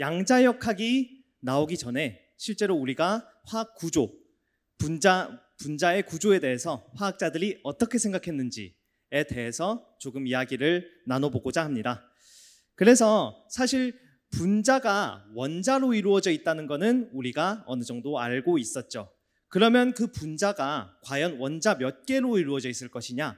양자역학이 나오기 전에 실제로 우리가 화학 구조, 분자, 분자의 구조에 대해서 화학자들이 어떻게 생각했는지에 대해서 조금 이야기를 나눠보고자 합니다. 그래서 사실 분자가 원자로 이루어져 있다는 것은 우리가 어느 정도 알고 있었죠. 그러면 그 분자가 과연 원자 몇 개로 이루어져 있을 것이냐에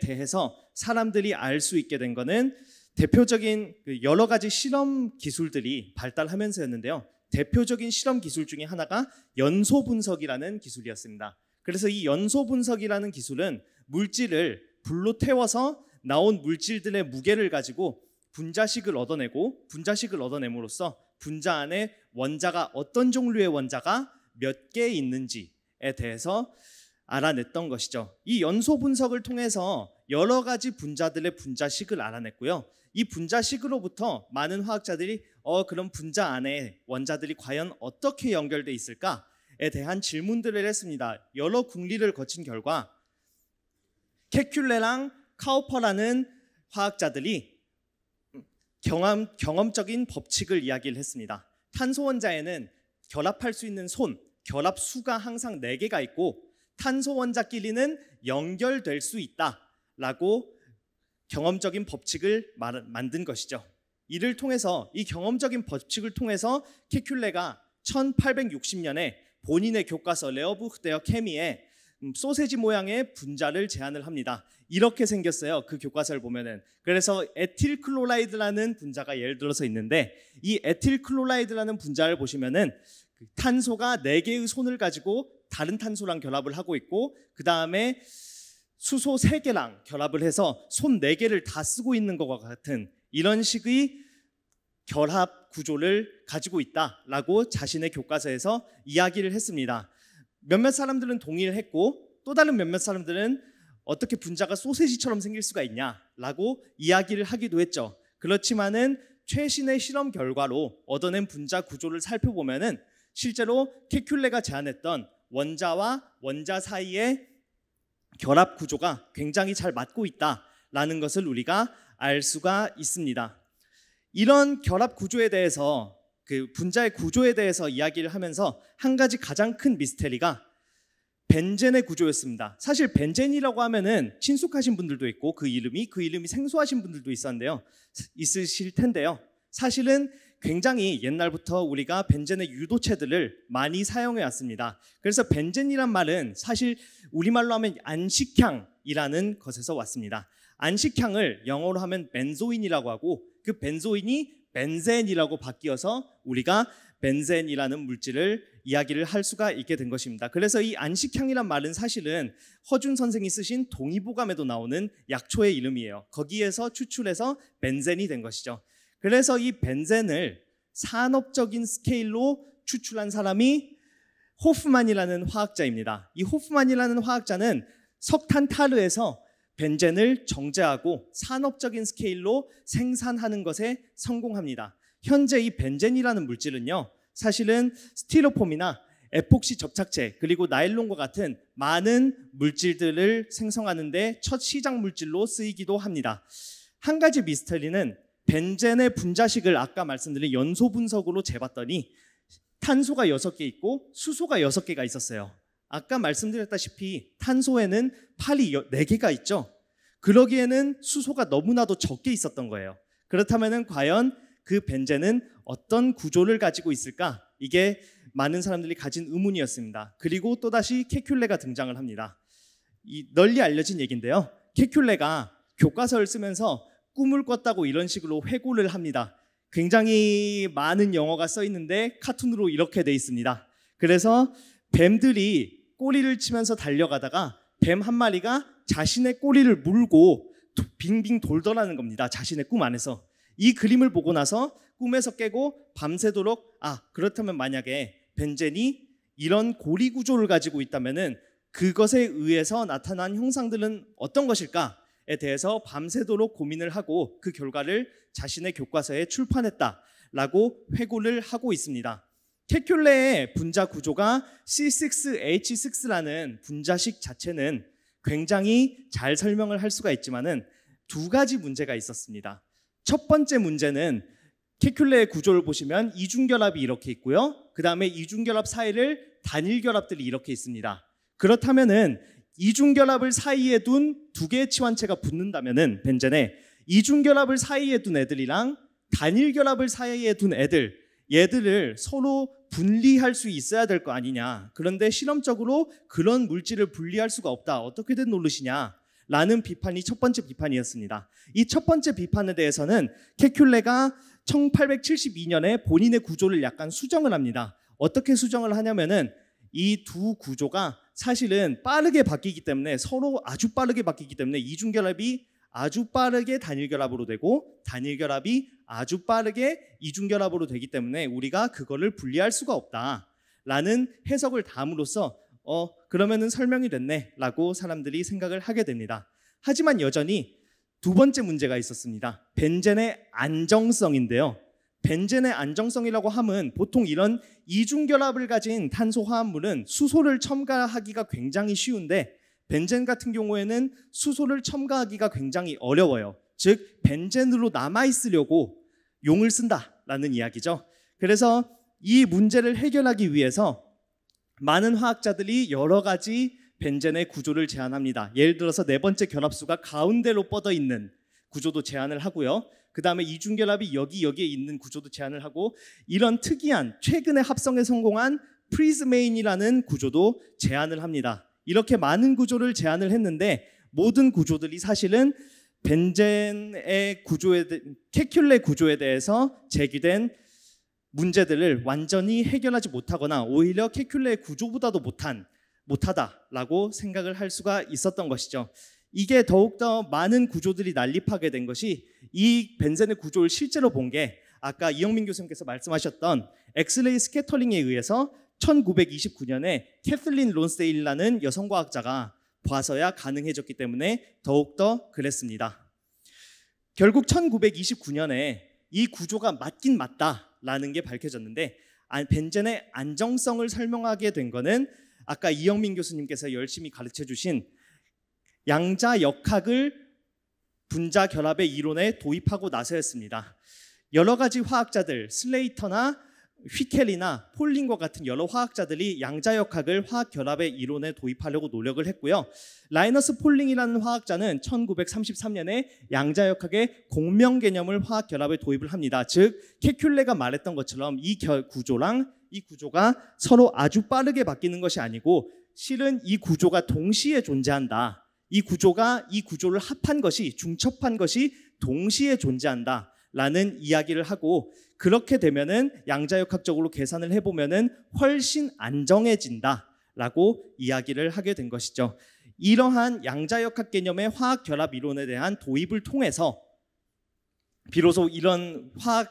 대해서 사람들이 알 수 있게 된 것은 대표적인 그 여러 가지 실험 기술들이 발달하면서였는데요. 대표적인 실험 기술 중에 하나가 연소 분석이라는 기술이었습니다. 그래서 이 연소 분석이라는 기술은 물질을 불로 태워서 나온 물질들의 무게를 가지고 분자식을 얻어내고 분자식을 얻어냄으로써 분자 안에 원자가 어떤 종류의 원자가 몇 개 있는지에 대해서 알아냈던 것이죠. 이 연소 분석을 통해서 여러 가지 분자들의 분자식을 알아냈고요. 이 분자식으로부터 많은 화학자들이 어 그럼 분자 안에 원자들이 과연 어떻게 연결돼 있을까에 대한 질문들을 했습니다. 여러 궁리를 거친 결과 케큘레랑 카우퍼라는 화학자들이 경험, 경험적인 법칙을 이야기를 했습니다. 탄소 원자에는 결합할 수 있는 손, 결합 수가 항상 4개가 있고 탄소 원자끼리는 연결될 수 있다라고 경험적인 법칙을 만든 것이죠. 이를 통해서 이 경험적인 법칙을 통해서 케큘레가 1860년에 본인의 교과서 레어부 데어 케미에 음, 소세지 모양의 분자를 제안을 합니다. 이렇게 생겼어요. 그 교과서를 보면은. 그래서 에틸 클로라이드라는 분자가 예를 들어서 있는데 이 에틸 클로라이드라는 분자를 보시면은 그 탄소가 4개의 손을 가지고 다른 탄소랑 결합을 하고 있고 그 다음에 수소 3개랑 결합을 해서 손 4개를 다 쓰고 있는 것과 같은 이런 식의 결합 구조를 가지고 있다라고 자신의 교과서에서 이야기를 했습니다. 몇몇 사람들은 동의를 했고 또 다른 몇몇 사람들은 어떻게 분자가 소세지처럼 생길 수가 있냐라고 이야기를 하기도 했죠. 그렇지만은 최신의 실험 결과로 얻어낸 분자 구조를 살펴보면은 실제로 케큘레가 제안했던 원자와 원자 사이의 결합 구조가 굉장히 잘 맞고 있다라는 것을 우리가 알 수가 있습니다. 이런 결합 구조에 대해서 그 분자의 구조에 대해서 이야기를 하면서 한 가지 가장 큰 미스테리가 벤젠의 구조였습니다. 사실 벤젠이라고 하면은 친숙하신 분들도 있고 그 이름이 그 이름이 생소하신 분들도 있었는데요. 있으실 텐데요. 사실은 굉장히 옛날부터 우리가 벤젠의 유도체들을 많이 사용해 왔습니다. 그래서 벤젠이란 말은 사실 우리말로 하면 안식향이라는 것에서 왔습니다. 안식향을 영어로 하면 벤조인이라고 하고 그 벤조인이 벤젠이라고 바뀌어서 우리가 벤젠이라는 물질을 이야기를 할 수가 있게 된 것입니다. 그래서 이 안식향이란 말은 사실은 허준 선생이 쓰신 동의보감에도 나오는 약초의 이름이에요. 거기에서 추출해서 벤젠이 된 것이죠. 그래서 이 벤젠을 산업적인 스케일로 추출한 사람이 호프만이라는 화학자입니다. 이 호프만이라는 화학자는 석탄 타르에서 벤젠을 정제하고 산업적인 스케일로 생산하는 것에 성공합니다. 현재 이 벤젠이라는 물질은요, 사실은 스티로폼이나 에폭시 접착제 그리고 나일론과 같은 많은 물질들을 생성하는데 첫 시작 물질로 쓰이기도 합니다. 한 가지 미스터리는 벤젠의 분자식을 아까 말씀드린 연소 분석으로 재봤더니 탄소가 6개 있고 수소가 6개가 있었어요. 아까 말씀드렸다시피 탄소에는 팔이 4개가 있죠. 그러기에는 수소가 너무나도 적게 있었던 거예요. 그렇다면 과연 그 벤젠은 어떤 구조를 가지고 있을까? 이게 많은 사람들이 가진 의문이었습니다. 그리고 또다시 케큘레가 등장을 합니다. 이 널리 알려진 얘기인데요. 케큘레가 교과서를 쓰면서 꿈을 꿨다고 이런 식으로 회고를 합니다. 굉장히 많은 영어가 써 있는데 카툰으로 이렇게 돼 있습니다. 그래서 뱀들이 꼬리를 치면서 달려가다가 뱀 한 마리가 자신의 꼬리를 물고 빙빙 돌더라는 겁니다. 자신의 꿈 안에서. 이 그림을 보고 나서 꿈에서 깨고 밤새도록 아, 그렇다면 만약에 벤젠이 이런 고리 구조를 가지고 있다면은 그것에 의해서 나타난 형상들은 어떤 것일까? 에 대해서 밤새도록 고민을 하고 그 결과를 자신의 교과서에 출판했다라고 회고를 하고 있습니다. 케큘레의 분자 구조가 C6H6라는 분자식 자체는 굉장히 잘 설명을 할 수가 있지만은 두 가지 문제가 있었습니다. 첫 번째 문제는 케큘레의 구조를 보시면 이중결합이 이렇게 있고요. 그 다음에 이중결합 사이를 단일결합들이 이렇게 있습니다. 그렇다면은 이중결합을 사이에 둔 두 개의 치환체가 붙는다면은 벤젠에 이중결합을 사이에 둔 애들이랑 단일결합을 사이에 둔 애들 얘들을 서로 분리할 수 있어야 될 거 아니냐. 그런데 실험적으로 그런 물질을 분리할 수가 없다. 어떻게 된놀릇이냐 라는 비판이 첫 번째 비판이었습니다. 이 첫 번째 비판에 대해서는 케큘레가 1872년에 본인의 구조를 약간 수정을 합니다. 어떻게 수정을 하냐면은 이 두 구조가 사실은 빠르게 바뀌기 때문에 서로 아주 빠르게 바뀌기 때문에 이중결합이 아주 빠르게 단일결합으로 되고 단일결합이 아주 빠르게 이중결합으로 되기 때문에 우리가 그거를 분리할 수가 없다라는 해석을 담으로써 어 그러면은 설명이 됐네라고 사람들이 생각을 하게 됩니다. 하지만 여전히 두 번째 문제가 있었습니다. 벤젠의 안정성인데요. 벤젠의 안정성이라고 함은 보통 이런 이중결합을 가진 탄소화합물은 수소를 첨가하기가 굉장히 쉬운데 벤젠 같은 경우에는 수소를 첨가하기가 굉장히 어려워요. 즉 벤젠으로 남아 있으려고 용을 쓴다라는 이야기죠. 그래서 이 문제를 해결하기 위해서 많은 화학자들이 여러 가지 벤젠의 구조를 제안합니다. 예를 들어서 네 번째 결합수가 가운데로 뻗어 있는 구조도 제안을 하고요. 그 다음에 이중결합이 여기 여기에 있는 구조도 제안을 하고 이런 특이한 최근에 합성에 성공한 프리즈메인이라는 구조도 제안을 합니다. 이렇게 많은 구조를 제안을 했는데 모든 구조들이 사실은 벤젠의 구조에 케큘레 구조에 대해서 제기된 문제들을 완전히 해결하지 못하거나 오히려 케큘레 구조보다도 못한 못하다라고 생각을 할 수가 있었던 것이죠. 이게 더욱더 많은 구조들이 난립하게 된 것이 이 벤젠의 구조를 실제로 본 게 아까 이영민 교수님께서 말씀하셨던 엑스레이 스캐터링에 의해서 1929년에 캐슬린 론스데일라는 여성과학자가 봐서야 가능해졌기 때문에 더욱더 그랬습니다. 결국 1929년에 이 구조가 맞긴 맞다라는 게 밝혀졌는데 벤젠의 안정성을 설명하게 된 거는 아까 이영민 교수님께서 열심히 가르쳐 주신 양자 역학을 분자 결합의 이론에 도입하고 나서였습니다. 여러 가지 화학자들, 슬레이터나 휘켈이나 폴링과 같은 여러 화학자들이 양자역학을 화학 결합의 이론에 도입하려고 노력을 했고요. 라이너스 폴링이라는 화학자는 1933년에 양자역학의 공명 개념을 화학 결합에 도입을 합니다. 즉 케큘레가 말했던 것처럼 이 구조랑 이 구조가 서로 아주 빠르게 바뀌는 것이 아니고 실은 이 구조가 동시에 존재한다. 이 구조가 이 구조를 합한 것이 중첩한 것이 동시에 존재한다. 라는 이야기를 하고 그렇게 되면은 양자역학적으로 계산을 해보면은 훨씬 안정해진다 라고 이야기를 하게 된 것이죠. 이러한 양자역학 개념의 화학 결합 이론에 대한 도입을 통해서 비로소 이런 화학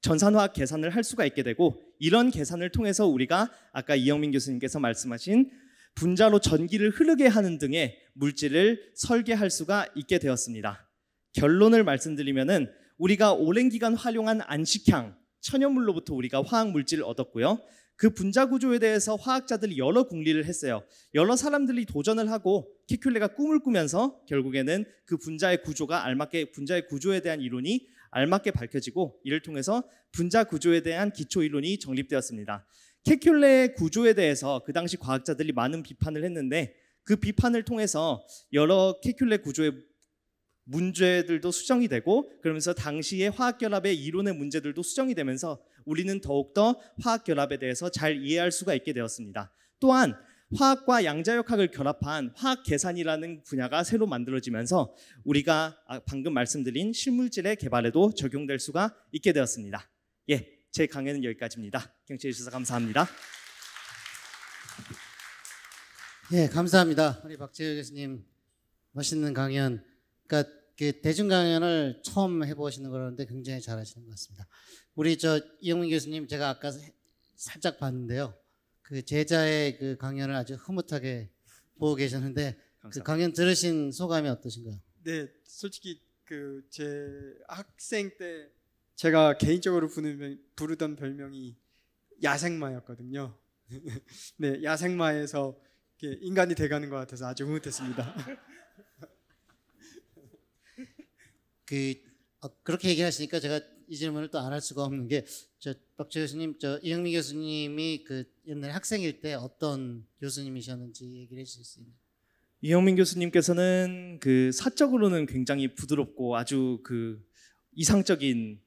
전산화학 계산을 할 수가 있게 되고 이런 계산을 통해서 우리가 아까 이영민 교수님께서 말씀하신 분자로 전기를 흐르게 하는 등의 물질을 설계할 수가 있게 되었습니다. 결론을 말씀드리면 우리가 오랜 기간 활용한 안식향, 천연물로부터 우리가 화학 물질을 얻었고요. 그 분자 구조에 대해서 화학자들이 여러 궁리를 했어요. 여러 사람들이 도전을 하고 케큘레가 꿈을 꾸면서 결국에는 그 분자의 구조가 알맞게 분자의 구조에 대한 이론이 알맞게 밝혀지고 이를 통해서 분자 구조에 대한 기초 이론이 정립되었습니다. 케큘레의 구조에 대해서 그 당시 과학자들이 많은 비판을 했는데 그 비판을 통해서 여러 케큘레 구조의 문제들도 수정이 되고 그러면서 당시의 화학결합의 이론의 문제들도 수정이 되면서 우리는 더욱더 화학결합에 대해서 잘 이해할 수가 있게 되었습니다. 또한 화학과 양자역학을 결합한 화학 계산이라는 분야가 새로 만들어지면서 우리가 아, 방금 말씀드린 실물질의 개발에도 적용될 수가 있게 되었습니다. 예, 제강연은 여기까지입니다. 경청해 주셔서 감사합니다. 예, 감사합니다. 우리 박재호 교수님 멋있는 강연. 그러니까 그 대중 강연을 처음 해보시는 거라는데 굉장히 잘하시는 것 같습니다. 우리 저 이영민 교수님 제가 아까 살짝 봤는데요. 그 제자의 그 강연을 아주 흐뭇하게 보고 계셨는데 그 감사합니다. 그 강연 들으신 소감이 어떠신가요? 네, 솔직히 그 제 학생 때 제가 개인적으로 부르는, 부르던 별명이 야생마였거든요. 네, 야생마에서 인간이 돼가는 것 같아서 아주 흐뭇했습니다. 그 아, 그렇게 얘기하시니까 제가 이 질문을 또 안 할 수가 없는 게 저 박재 교수님, 저 이영미 교수님이 그 옛날 학생일 때 어떤 교수님이셨는지 얘기를 해주실 수 있나요? 이영민 교수님께서는 그 사적으로는 굉장히 부드럽고 아주 그 이상적인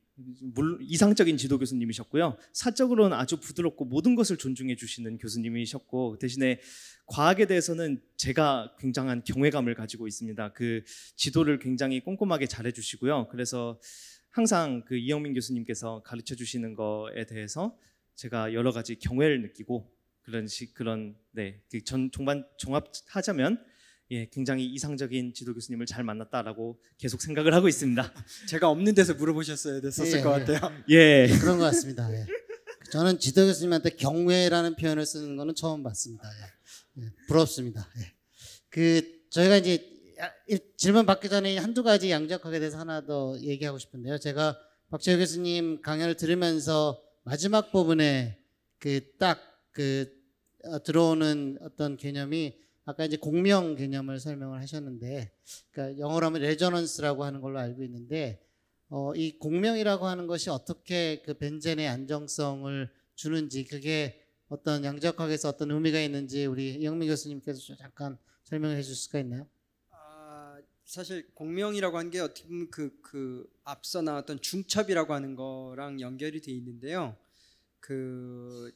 이상적인 지도 교수님이셨고요. 사적으로는 아주 부드럽고 모든 것을 존중해 주시는 교수님이셨고 그 대신에 과학에 대해서는 제가 굉장한 경외감을 가지고 있습니다. 그 지도를 굉장히 꼼꼼하게 잘해 주시고요. 그래서 항상 그 이영민 교수님께서 가르쳐 주시는 거에 대해서 제가 여러 가지 경외를 느끼고 그런 식 그런 네전 그 종반 종합하자면 예, 굉장히 이상적인 지도 교수님을 잘 만났다라고 계속 생각을 하고 있습니다. 제가 없는 데서 물어보셨어야 됐었을 예, 것 예. 같아요. 예. 네, 그런 것 같습니다. 예. 저는 지도 교수님한테 경외라는 표현을 쓰는 거는 처음 봤습니다. 예. 예 부럽습니다. 예. 그 저희가 이제 질문 받기 전에 한두 가지 양적학에 대해서 하나 더 얘기하고 싶은데요. 제가 박재호 교수님 강연을 들으면서 마지막 부분에 그 딱그 그, 어, 들어오는 어떤 개념이 아까 이제 공명 개념을 설명을 하셨는데, 그러니까 영어로 하면 레저넌스라고 하는 걸로 알고 있는데, 어, 이 공명이라고 하는 것이 어떻게 그 벤젠의 안정성을 주는지, 그게 어떤 양적학에서 어떤 의미가 있는지 우리 영미 교수님께서 잠깐 설명해 주실 수가 있나요? 아, 사실 공명이라고 한 게 어떻게 보면 그, 그 앞서 나왔던 중첩이라고 하는 거랑 연결이 돼 있는데요. 그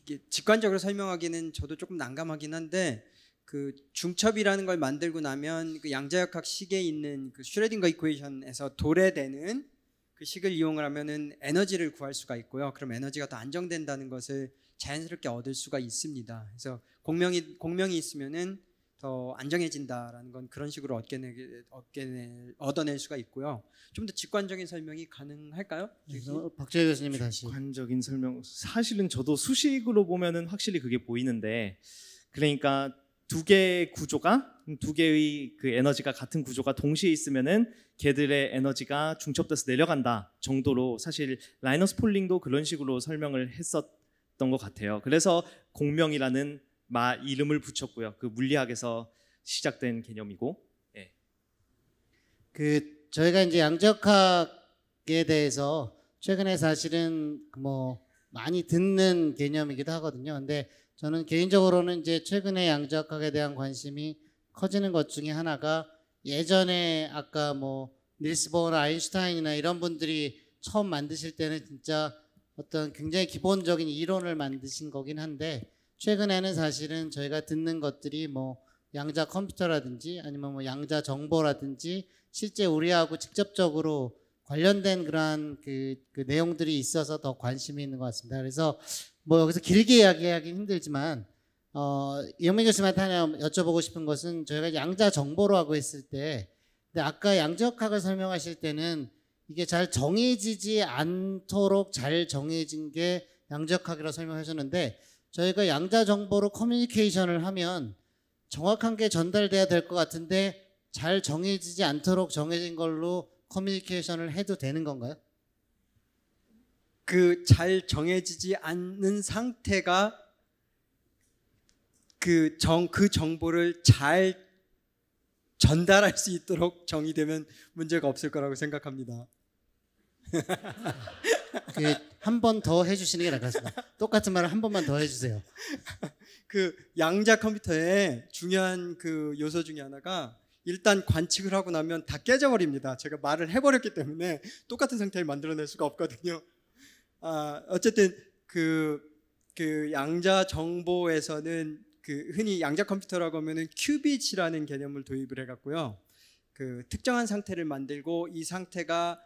이게 직관적으로 설명하기는 저도 조금 난감하긴 한데 그 중첩이라는 걸 만들고 나면 그 양자역학 식에 있는 그 슈레딩거 이퀘이션에서 도래되는 그 식을 이용을 하면은 에너지를 구할 수가 있고요. 그럼 에너지가 더 안정된다는 것을 자연스럽게 얻을 수가 있습니다. 그래서 공명이 공명이 있으면은 더 안정해진다라는 건 그런 식으로 얻게내, 얻게내, 얻어낼 수가 있고요. 좀 더 직관적인 설명이 가능할까요? 그래서 박재희 교수님이 다시. 직관적인 설명. 사실은 저도 수식으로 보면은 확실히 그게 보이는데 그러니까 두 개의 구조가 두 개의 그 에너지가 같은 구조가 동시에 있으면은 개들의 에너지가 중첩돼서 내려간다 정도로 사실 라이너스 폴링도 그런 식으로 설명을 했었던 것 같아요. 그래서 공명이라는 마 이름을 붙였고요. 그 물리학에서 시작된 개념이고. 예. 그 저희가 이제 양적학에 대해서 최근에 사실은 뭐 많이 듣는 개념이기도 하거든요. 근데 저는 개인적으로는 이제 최근에 양자역학에 대한 관심이 커지는 것 중에 하나가 예전에 아까 뭐 닐스 보나 아인슈타인이나 이런 분들이 처음 만드실 때는 진짜 어떤 굉장히 기본적인 이론을 만드신 거긴 한데 최근에는 사실은 저희가 듣는 것들이 뭐 양자 컴퓨터라든지 아니면 뭐 양자 정보라든지 실제 우리하고 직접적으로 관련된 그러한 그, 그 내용들이 있어서 더 관심이 있는 것 같습니다. 그래서 뭐 여기서 길게 이야기하기 힘들지만 어, 이영민 교수님한테 하나 여쭤보고 싶은 것은 저희가 양자 정보로 하고 있을 때 근데 아까 양적학을 설명하실 때는 이게 잘 정해지지 않도록 잘 정해진 게 양적학이라 설명하셨는데 저희가 양자 정보로 커뮤니케이션을 하면 정확한 게 전달돼야 될 것 같은데 잘 정해지지 않도록 정해진 걸로 커뮤니케이션을 해도 되는 건가요? 그 잘 정해지지 않는 상태가 그 정, 그 정보를 잘 전달할 수 있도록 정의되면 문제가 없을 거라고 생각합니다. 그 한번 더 해주시는 게 나을 습니다 똑같은 말을 한 번만 더 해주세요. 그 양자 컴퓨터의 중요한 그 요소 중에 하나가 일단 관측을 하고 나면 다 깨져버립니다. 제가 말을 해버렸기 때문에 똑같은 상태를 만들어낼 수가 없거든요. 아, 어쨌든 그, 그 양자 정보에서는 그 흔히 양자 컴퓨터라고 하면은 큐빗이라는 개념을 도입을 해갔고요. 그 특정한 상태를 만들고 이 상태가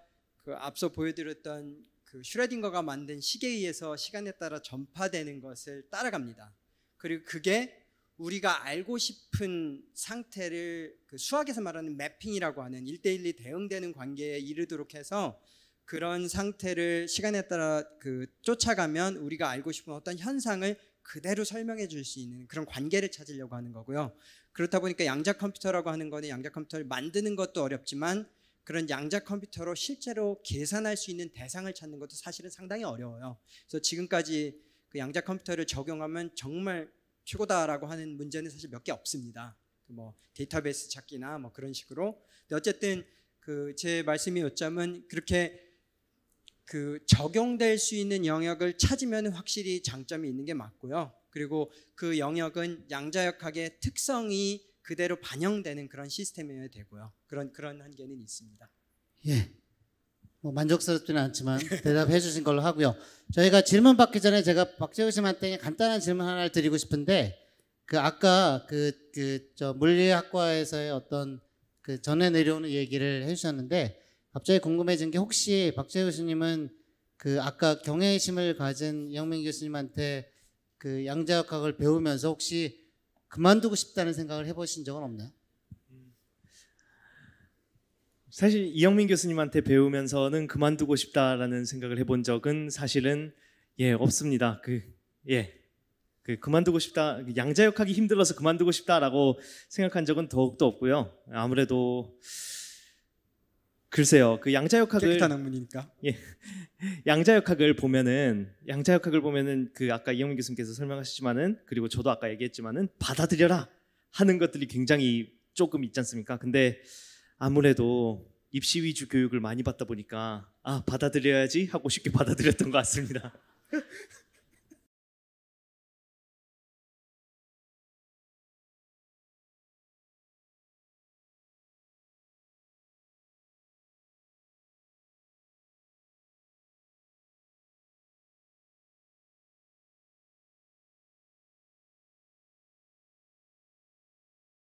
그 앞서 보여드렸던 그 슈레딩거가 만든 시계에 의해서 시간에 따라 전파되는 것을 따라갑니다. 그리고 그게 우리가 알고 싶은 상태를 그 수학에서 말하는 매핑이라고 하는 일대일이 대응되는 관계에 이르도록 해서 그런 상태를 시간에 따라 그 쫓아가면 우리가 알고 싶은 어떤 현상을 그대로 설명해 줄 수 있는 그런 관계를 찾으려고 하는 거고요. 그렇다 보니까 양자 컴퓨터라고 하는 거는 양자 컴퓨터를 만드는 것도 어렵지만 그런 양자 컴퓨터로 실제로 계산할 수 있는 대상을 찾는 것도 사실은 상당히 어려워요. 그래서 지금까지 그 양자 컴퓨터를 적용하면 정말 최고다라고 하는 문제는 사실 몇 개 없습니다. 그 뭐 데이터베이스 찾기나 뭐 그런 식으로. 근데 어쨌든 그 제 말씀의 요점은 그렇게 그 적용될 수 있는 영역을 찾으면 확실히 장점이 있는 게 맞고요. 그리고 그 영역은 양자역학의 특성이 그대로 반영되는 그런 시스템이어야 되고요. 그런 그런 한계는 있습니다. 예. 뭐 만족스럽지는 않지만 대답해 주신 걸로 하고요. 저희가 질문 받기 전에 제가 박재우 씨한테 간단한 질문 하나를 드리고 싶은데 그 아까 그그저 물리학과에서의 어떤 그 전해 내려오는 얘기를 해주셨는데 갑자기 궁금해진 게 혹시 박재우 교님은그 아까 경외심을 가진 영민 교수님한테 그 양자역학을 배우면서 혹시 그만두고 싶다는 생각을 해보신 적은 없나요? 사실 이영민 교수님한테 배우면서는 그만두고 싶다라는 생각을 해본 적은 사실은 예 없습니다. 그 예. 그 그만두고 싶다 그 양자역학이 힘들어서 그만두고 싶다라고 생각한 적은 더욱더 없고요. 아무래도 글쎄요. 그 양자역학을 깨끗한 학문이니까. 예. 양자역학을 보면은 양자역학을 보면은 그 아까 이영민 교수님께서 설명하시지만은 그리고 저도 아까 얘기했지만은 받아들여라 하는 것들이 굉장히 조금 있지 않습니까? 근데 아무래도 입시 위주 교육을 많이 받다 보니까 아 받아들여야지 하고 쉽게 받아들였던 것 같습니다.